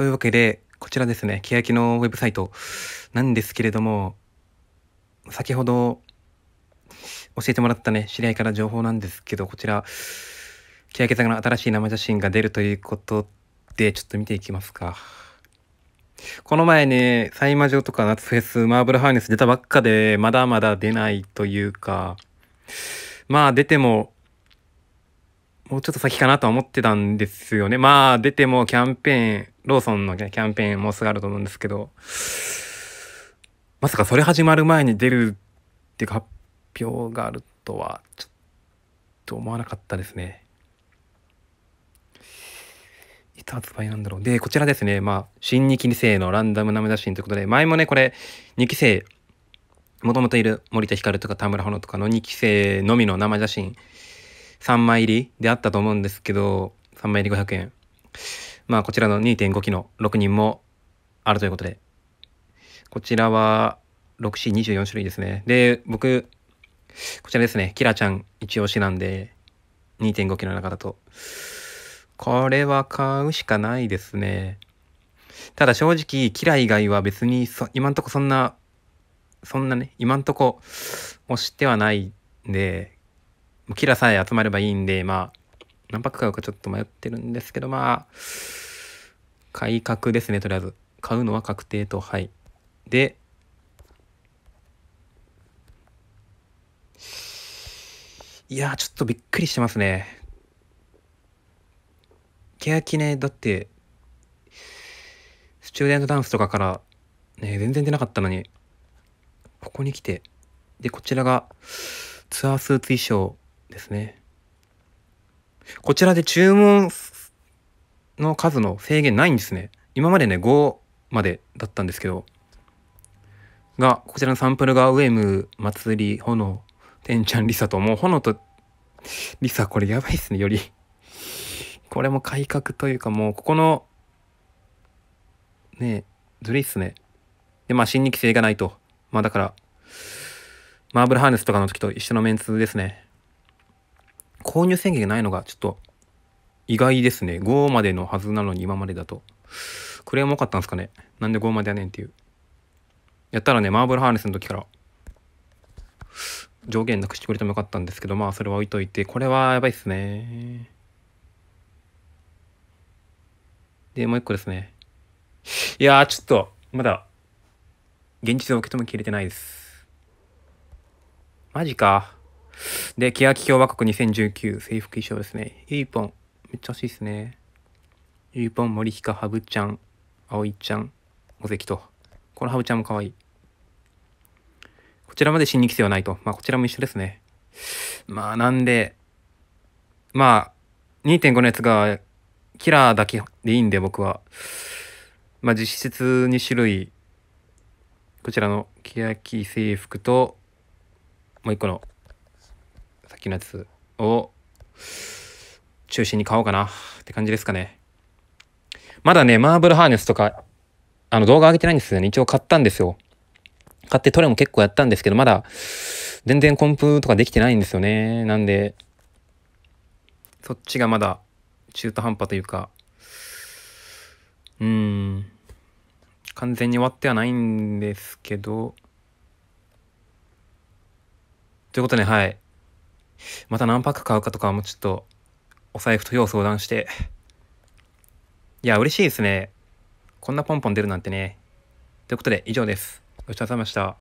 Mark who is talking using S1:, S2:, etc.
S1: というわけで、こちらですね、ケヤキのウェブサイトなんですけれども、先ほど教えてもらったね、知り合いから情報なんですけど、こちら、ケヤキさんの新しい生写真が出るということで、ちょっと見ていきますか。この前ね、サイマジョとか夏フェス、マーブルハーネス出たばっかで、まだまだ出ないというか、まあ出てももうちょっと先かなとは思ってたんですよね。まあ、出てもキャンペーン、ローソンの、キャンペーンもすぐあると思うんですけど、まさかそれ始まる前に出るっていうか発表があるとは、ちょっと思わなかったですね。いつ発売なんだろう。で、こちらですね。まあ、新2期世のランダムナム真ということで、前もね、これ、2期生、もともといる森田ひかるとか田村穂野とかの2期生のみの生写真3枚入りであったと思うんですけど、3枚入り500円。まあ、こちらの2.5機の6人もあるということで、こちらは 6C24 種類ですね。で、僕、こちらですね、キラちゃん一押しなんで、2.5機の中だと。これは買うしかないですね。ただ正直、キラ以外は別に今んとこそんな、そんなね、今んとこ押してはないんで、キラさえ集まればいいんで、まあ、何泊買うかちょっと迷ってるんですけど、まあ、改革ですね、とりあえず。買うのは確定と、はい。で、いやちょっとびっくりしてますね。欅ね、だって、スチューデントダンスとかから、ね、全然出なかったのに、ここに来て、で、こちらが、ツアースーツ衣装、ですね。こちらで注文の数の制限ないんですね。今までね、5までだったんですけど、が、こちらのサンプルが、ウエム、祭り、炎、てんちゃん、りさと、もう炎と、リサ、これやばいっすね、より。これも改革というか、もう、ここの、ねえ、ずるいっすね。で、まあ、新規性がないと。まあ、だから、マーブルハーネスとかの時と一緒のメンツですね。購入宣言がないのがちょっと意外ですね。5までのはずなのに今までだと。クレーム多かったんですかね。なんで5までやねんっていう。やったらね、マーブルハーネスの時から上限なくしてくれてもよかったんですけど、まあそれは置いといて、これはやばいっすね。で、もう一個ですね。いやー、ちょっと、まだ、現実を受け止めきれてないです。マジか。で、ケヤキ共和国2019制服衣装ですね。ユーポン、めっちゃ欲しいですね。ユーポン、森ひか、はちゃん、葵ちゃん、小関と。このハブちゃんも可愛い。こちらまで新規性はないと。まあ、こちらも一緒ですね。まあ、なんで、まあ、2.5のやつが、キラーだけでいいんで、僕は。まあ、実質2種類、こちらの、ケヤキ制服と、もう一個のさっきのやつを中心に買おうかなって感じですかね。まだね、マーブルハーネスとか、あの動画上げてないんですよね。一応買ったんですよ。買ってトレも結構やったんですけど、まだ全然コンプとかできてないんですよね。なんで、そっちがまだ中途半端というか、うーん、完全に終わってはないんですけど、ということで、はい。また何パック買うかとかもちょっと、お財布とよう相談して。いや、嬉しいですね。こんなポンポン出るなんてね。ということで、以上です。ごちそうさまでした。